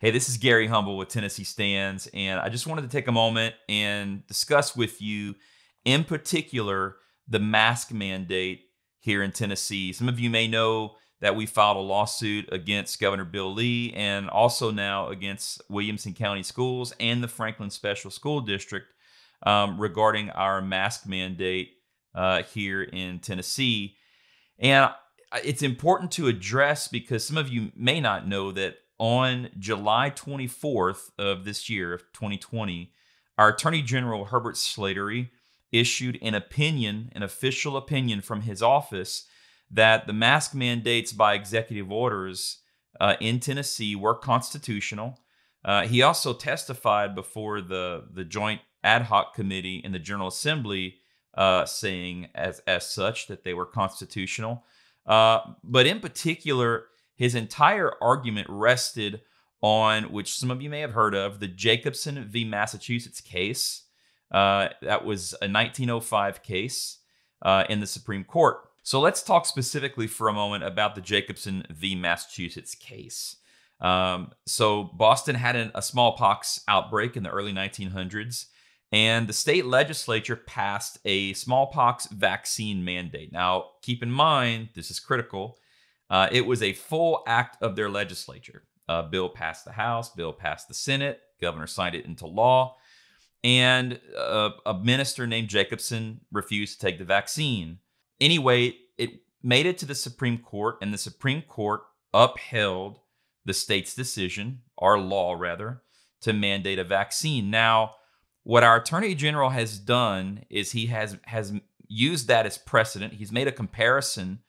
Hey, this is Gary Humble with Tennessee Stands, and I just wanted to take a moment and discuss with you, in particular, the mask mandate here in Tennessee. Some of you may know that we filed a lawsuit against Governor Bill Lee and also now against Williamson County Schools and the Franklin Special School District um, regarding our mask mandate uh, here in Tennessee. And uh, it's important to address because some of you may not know that on July 24th of this year, of 2020, our Attorney General Herbert Slatery issued an opinion, an official opinion from his office, that the mask mandates by executive orders uh, in Tennessee were constitutional. Uh, he also testified before the the Joint Ad Hoc Committee in the General Assembly, uh, saying as as such that they were constitutional. Uh, but in particular, his entire argument rested on, which some of you may have heard of, the Jacobson v. Massachusetts case. Uh, that was a 1905 case uh, in the Supreme Court. So let's talk specifically for a moment about the Jacobson v. Massachusetts case. Um, so Boston had an, a smallpox outbreak in the early 1900s, and the state legislature passed a smallpox vaccine mandate. Now, keep in mind, this is critical. Uh, it was a full act of their legislature. Uh, bill passed the House, bill passed the Senate, governor signed it into law, and a, uh, a minister named Jacobson refused to take the vaccine. Anyway, it made it to the Supreme Court, and the Supreme Court upheld the state's decision, our law rather, to mandate a vaccine. Now, what our attorney general has done is he has has used that as precedent. He's made a comparison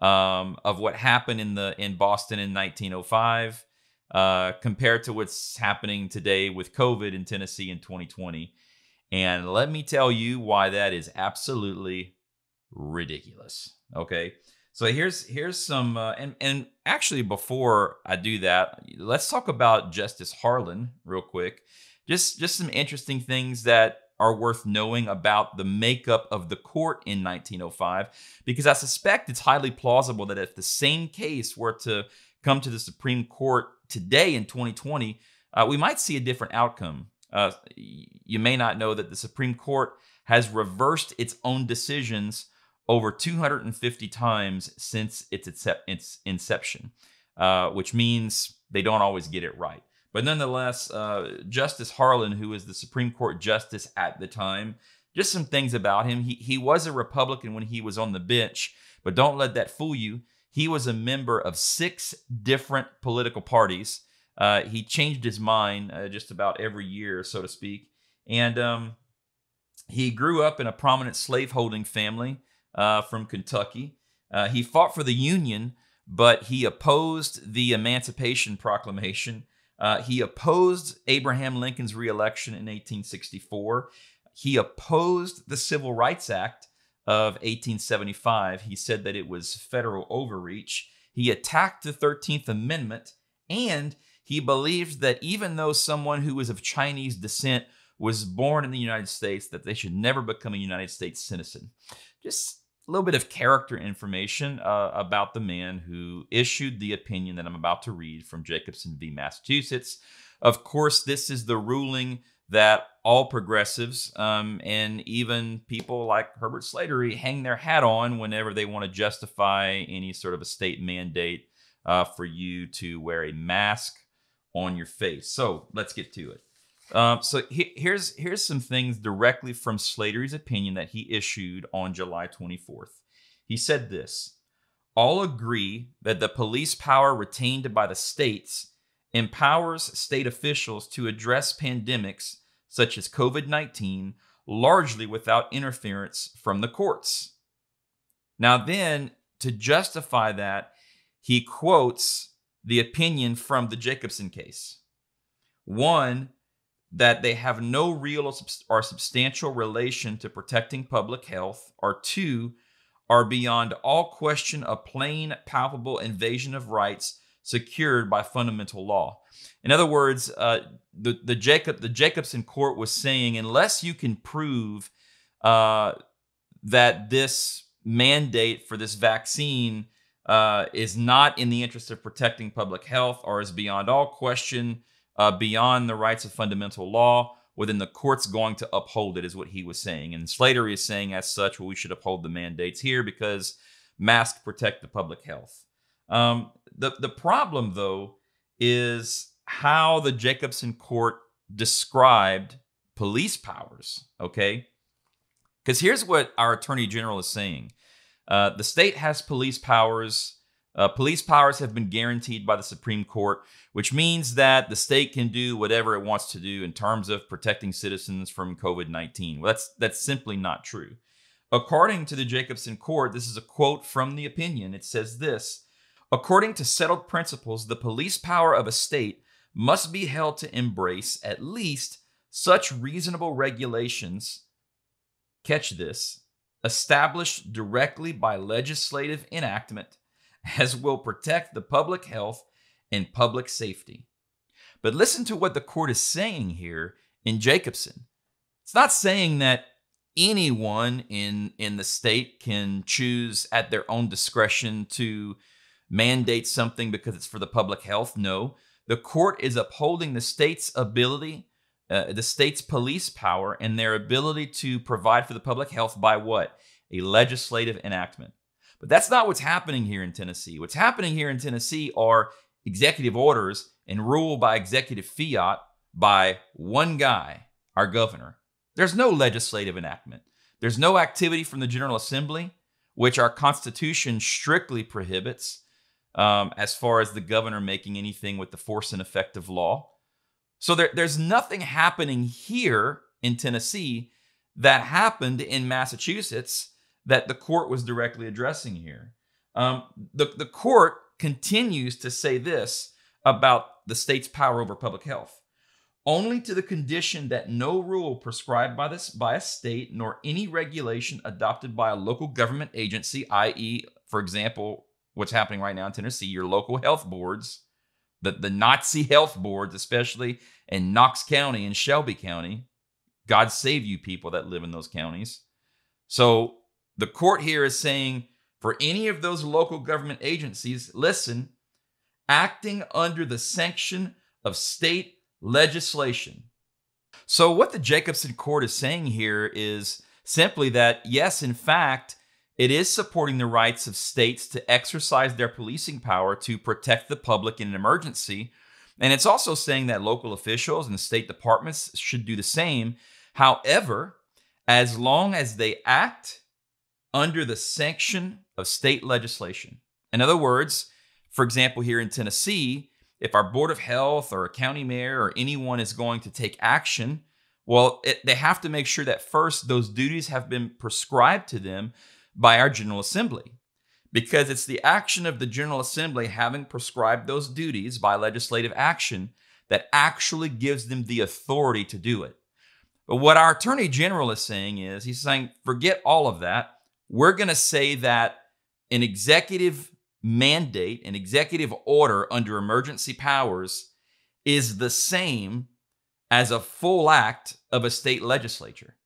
um, of what happened in the in Boston in 1905 uh, compared to what's happening today with COVID in Tennessee in 2020. And let me tell you why that is absolutely ridiculous. Okay. So here's here's some uh, and and actually before I do that, let's talk about Justice Harlan real quick. Just just some interesting things that are worth knowing about the makeup of the court in 1905 because I suspect it's highly plausible that if the same case were to come to the Supreme Court today in 2020, uh, we might see a different outcome. Uh, you may not know that the Supreme Court has reversed its own decisions over 250 times since its, its inception, uh, which means they don't always get it right. But nonetheless, uh, Justice Harlan, who was the Supreme Court justice at the time, just some things about him. He, he was a Republican when he was on the bench, but don't let that fool you. He was a member of six different political parties. Uh, he changed his mind uh, just about every year, so to speak. And um, he grew up in a prominent slaveholding family uh, from Kentucky. Uh, he fought for the Union, but he opposed the Emancipation Proclamation uh, he opposed Abraham Lincoln's reelection in 1864. He opposed the Civil Rights Act of 1875. He said that it was federal overreach. He attacked the 13th Amendment, and he believed that even though someone who was of Chinese descent was born in the United States, that they should never become a United States citizen. Just a little bit of character information uh, about the man who issued the opinion that I'm about to read from Jacobson v. Massachusetts. Of course, this is the ruling that all progressives um, and even people like Herbert Slatery hang their hat on whenever they want to justify any sort of a state mandate uh, for you to wear a mask on your face. So let's get to it. Um, so he, here's here's some things directly from Slater's opinion that he issued on July 24th. He said this: "All agree that the police power retained by the states empowers state officials to address pandemics such as COVID-19 largely without interference from the courts." Now then, to justify that, he quotes the opinion from the Jacobson case. One that they have no real or substantial relation to protecting public health, or two, are beyond all question a plain, palpable invasion of rights secured by fundamental law. In other words, uh, the the Jacob the Jacobson court was saying unless you can prove uh, that this mandate for this vaccine uh, is not in the interest of protecting public health or is beyond all question uh, beyond the rights of fundamental law within the courts going to uphold it is what he was saying and slater is saying as such well, we should uphold the mandates here because masks protect the public health um, the, the problem though is how the jacobson court described police powers okay because here's what our attorney general is saying uh, the state has police powers uh, police powers have been guaranteed by the Supreme Court, which means that the state can do whatever it wants to do in terms of protecting citizens from COVID 19. Well, that's, that's simply not true. According to the Jacobson Court, this is a quote from the opinion. It says this According to settled principles, the police power of a state must be held to embrace at least such reasonable regulations, catch this, established directly by legislative enactment as will protect the public health and public safety. But listen to what the court is saying here in Jacobson. It's not saying that anyone in in the state can choose at their own discretion to mandate something because it's for the public health. No, the court is upholding the state's ability, uh, the state's police power, and their ability to provide for the public health by what? A legislative enactment. But that's not what's happening here in Tennessee. What's happening here in Tennessee are executive orders and rule by executive fiat by one guy, our governor. There's no legislative enactment. There's no activity from the General Assembly, which our Constitution strictly prohibits um, as far as the governor making anything with the force and effect of law. So there, there's nothing happening here in Tennessee that happened in Massachusetts that the court was directly addressing here. Um, the, the court continues to say this about the state's power over public health. Only to the condition that no rule prescribed by this by a state nor any regulation adopted by a local government agency, i.e., for example, what's happening right now in Tennessee, your local health boards, the, the Nazi health boards, especially in Knox County and Shelby County. God save you people that live in those counties. So the court here is saying for any of those local government agencies, listen, acting under the sanction of state legislation. So, what the Jacobson court is saying here is simply that, yes, in fact, it is supporting the rights of states to exercise their policing power to protect the public in an emergency. And it's also saying that local officials and state departments should do the same. However, as long as they act under the sanction of state legislation. In other words, for example, here in Tennessee, if our Board of Health or a county mayor or anyone is going to take action, well, it, they have to make sure that first those duties have been prescribed to them by our General Assembly because it's the action of the General Assembly having prescribed those duties by legislative action that actually gives them the authority to do it. But what our Attorney General is saying is he's saying, forget all of that we're going to say that an executive mandate, an executive order under emergency powers is the same as a full act of a state legislature.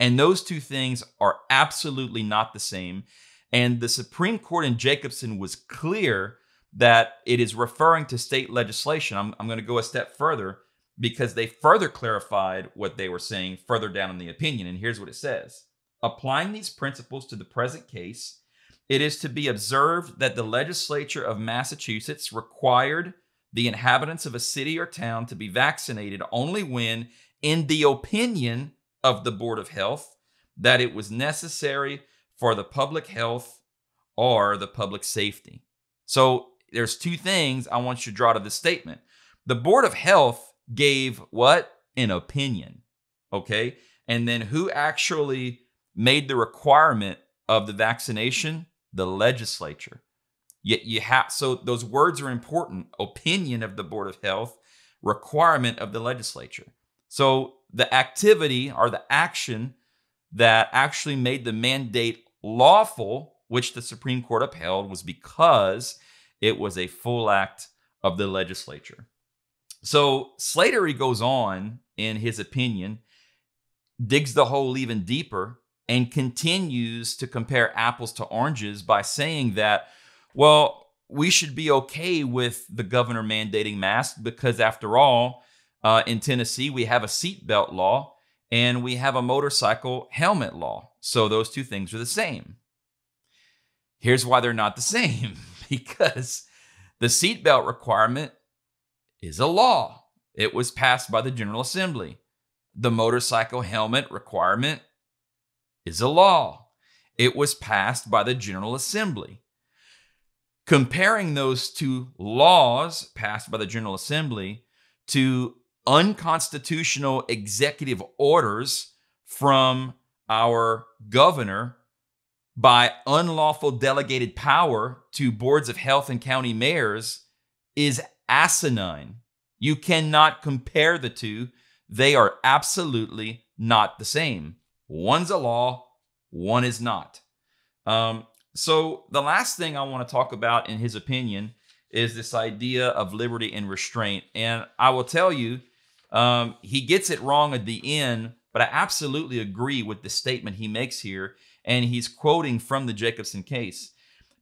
And those two things are absolutely not the same. And the Supreme Court in Jacobson was clear that it is referring to state legislation. I'm, I'm going to go a step further because they further clarified what they were saying further down in the opinion. And here's what it says Applying these principles to the present case, it is to be observed that the legislature of Massachusetts required the inhabitants of a city or town to be vaccinated only when, in the opinion of the Board of Health, that it was necessary for the public health or the public safety. So there's two things I want you to draw to this statement. The Board of Health gave what? An opinion. Okay. And then who actually made the requirement of the vaccination the legislature. Yet you have so those words are important. Opinion of the Board of Health, requirement of the legislature. So the activity or the action that actually made the mandate lawful, which the Supreme Court upheld, was because it was a full act of the legislature. So Slattery goes on in his opinion, digs the hole even deeper and continues to compare apples to oranges by saying that, well, we should be okay with the governor mandating masks because, after all, uh, in Tennessee, we have a seatbelt law and we have a motorcycle helmet law. So those two things are the same. Here's why they're not the same because the seatbelt requirement is a law, it was passed by the General Assembly. The motorcycle helmet requirement is a law. It was passed by the General Assembly. Comparing those two laws passed by the General Assembly to unconstitutional executive orders from our governor by unlawful delegated power to boards of health and county mayors is asinine. You cannot compare the two. They are absolutely not the same. One's a law, one is not. Um, so, the last thing I want to talk about, in his opinion, is this idea of liberty and restraint. And I will tell you, um, he gets it wrong at the end, but I absolutely agree with the statement he makes here. And he's quoting from the Jacobson case.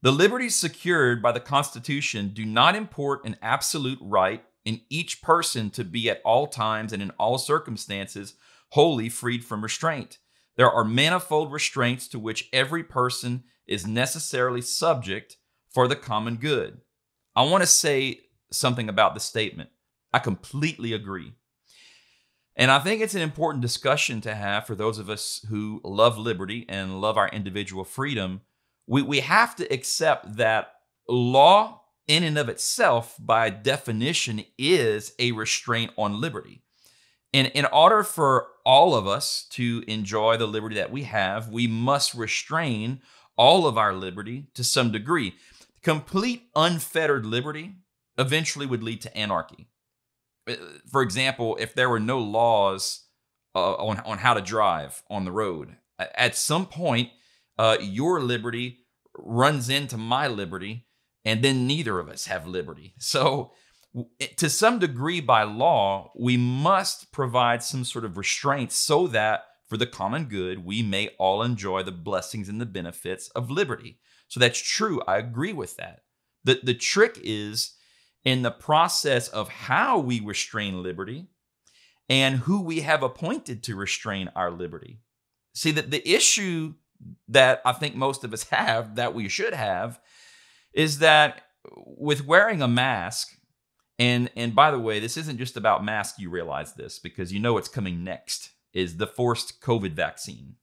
The liberties secured by the Constitution do not import an absolute right in each person to be at all times and in all circumstances wholly freed from restraint. There are manifold restraints to which every person is necessarily subject for the common good. I want to say something about the statement. I completely agree. And I think it's an important discussion to have for those of us who love liberty and love our individual freedom. We, we have to accept that law, in and of itself, by definition, is a restraint on liberty. And in order for all of us to enjoy the liberty that we have, we must restrain all of our liberty to some degree. Complete unfettered liberty eventually would lead to anarchy. Uh, for example, if there were no laws uh, on, on how to drive on the road, at some point, uh, your liberty runs into my liberty, and then neither of us have liberty. So, to some degree by law, we must provide some sort of restraint so that for the common good, we may all enjoy the blessings and the benefits of liberty. So that's true. I agree with that. The, the trick is in the process of how we restrain liberty and who we have appointed to restrain our liberty. See, that the issue that I think most of us have, that we should have, is that with wearing a mask, and and by the way, this isn't just about masks. You realize this because you know what's coming next is the forced COVID vaccine.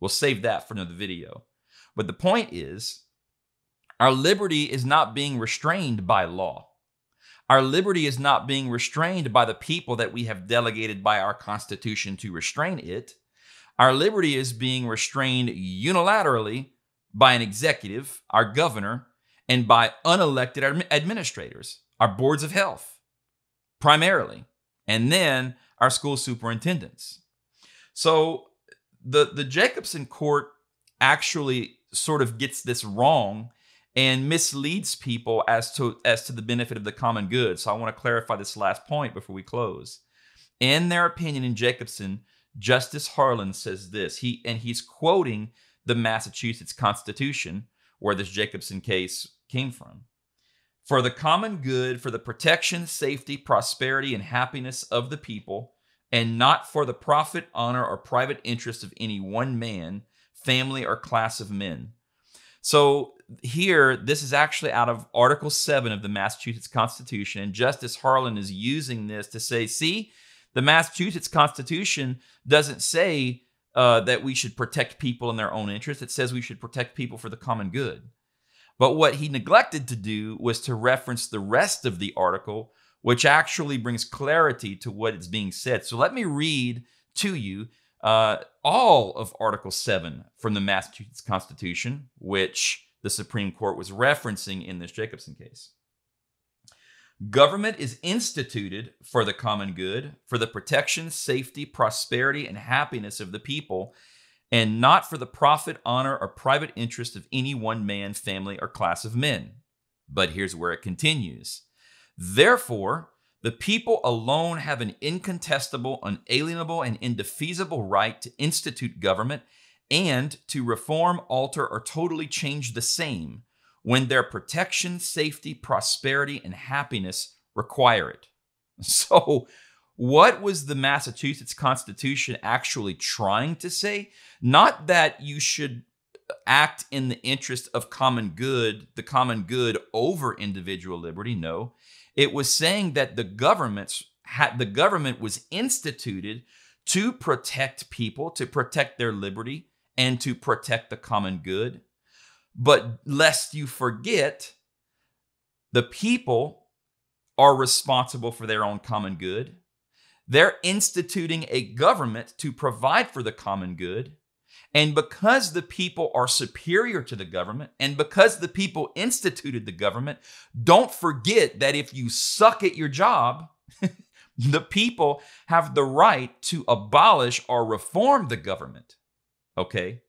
We'll save that for another video. But the point is, our liberty is not being restrained by law. Our liberty is not being restrained by the people that we have delegated by our Constitution to restrain it. Our liberty is being restrained unilaterally by an executive, our governor, and by unelected administrators our boards of health, primarily, and then our school superintendents. So the, the Jacobson court actually sort of gets this wrong and misleads people as to as to the benefit of the common good. So I want to clarify this last point before we close. In their opinion in Jacobson, Justice Harlan says this. He and he's quoting the Massachusetts Constitution where this Jacobson case came from for the common good, for the protection, safety, prosperity, and happiness of the people, and not for the profit, honor, or private interest of any one man, family, or class of men. So here, this is actually out of Article 7 of the Massachusetts Constitution, and Justice Harlan is using this to say, see, the Massachusetts Constitution doesn't say uh, that we should protect people in their own interest. It says we should protect people for the common good. But what he neglected to do was to reference the rest of the article, which actually brings clarity to what is being said. So let me read to you uh, all of Article 7 from the Massachusetts Constitution, which the Supreme Court was referencing in this Jacobson case. Government is instituted for the common good, for the protection, safety, prosperity, and happiness of the people, and not for the profit, honor, or private interest of any one man, family, or class of men. But here's where it continues. Therefore, the people alone have an incontestable, unalienable, and indefeasible right to institute government and to reform, alter, or totally change the same when their protection, safety, prosperity, and happiness require it. So, what was the Massachusetts Constitution actually trying to say? Not that you should act in the interest of common good, the common good over individual liberty. No, it was saying that the governments had the government was instituted to protect people, to protect their liberty, and to protect the common good. But lest you forget, the people are responsible for their own common good. They're instituting a government to provide for the common good. And because the people are superior to the government, and because the people instituted the government, don't forget that if you suck at your job, the people have the right to abolish or reform the government. Okay?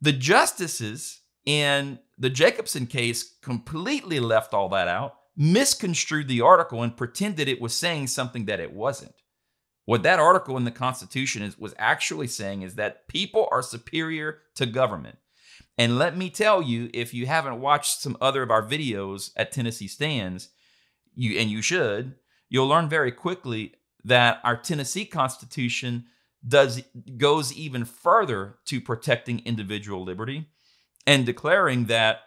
The justices in the Jacobson case completely left all that out misconstrued the article and pretended it was saying something that it wasn't. What that article in the Constitution is, was actually saying is that people are superior to government. And let me tell you, if you haven't watched some other of our videos at Tennessee Stands, you and you should, you'll learn very quickly that our Tennessee Constitution does goes even further to protecting individual liberty and declaring that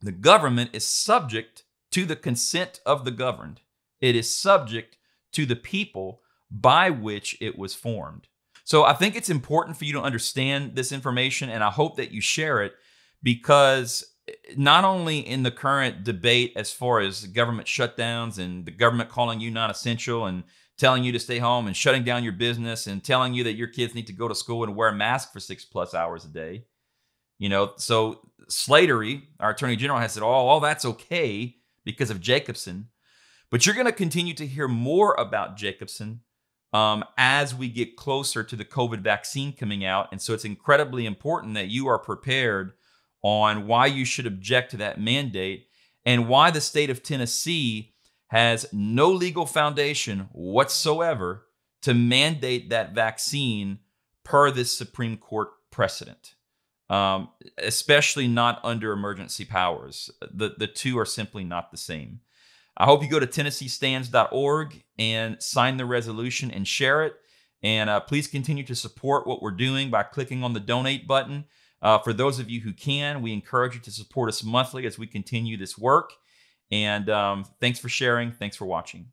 the government is subject to the consent of the governed. It is subject to the people by which it was formed. So I think it's important for you to understand this information, and I hope that you share it because eh, not only in the current debate as far as government shutdowns and the government calling you non essential and telling you to stay home and shutting down your business and telling you that your kids need to go to school and wear a mask for six plus hours a day. You know, so Slattery, our attorney general, has said, oh, all that's okay because of Jacobson. But you're going to continue to hear more about Jacobson um, as we get closer to the COVID vaccine coming out. And so it's incredibly important that you are prepared on why you should object to that mandate and why the state of Tennessee has no legal foundation whatsoever to mandate that vaccine per this Supreme Court precedent um, especially not under emergency powers. The, the two are simply not the same. I hope you go to TennesseeStands.org and sign the resolution and share it. And uh, please continue to support what we're doing by clicking on the donate button. Uh, for those of you who can, we encourage you to support us monthly as we continue this work. And um, thanks for sharing. Thanks for watching.